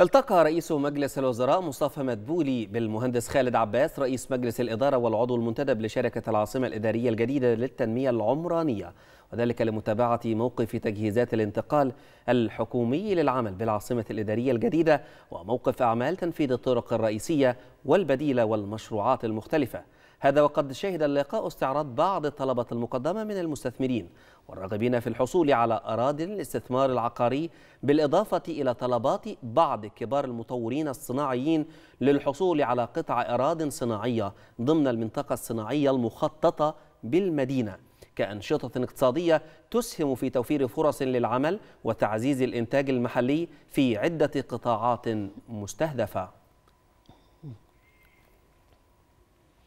التقى رئيس مجلس الوزراء مصطفى مدبولي بالمهندس خالد عباس رئيس مجلس الإدارة والعضو المنتدب لشركة العاصمة الإدارية الجديدة للتنمية العمرانية وذلك لمتابعة موقف تجهيزات الانتقال الحكومي للعمل بالعاصمة الإدارية الجديدة وموقف أعمال تنفيذ الطرق الرئيسية والبديلة والمشروعات المختلفة هذا وقد شهد اللقاء استعراض بعض الطلبات المقدمة من المستثمرين والراغبين في الحصول على أراضي الاستثمار العقاري بالإضافة إلى طلبات بعض كبار المطورين الصناعيين للحصول على قطع أراض صناعية ضمن المنطقة الصناعية المخططة بالمدينة كأنشطة اقتصادية تسهم في توفير فرص للعمل وتعزيز الإنتاج المحلي في عدة قطاعات مستهدفة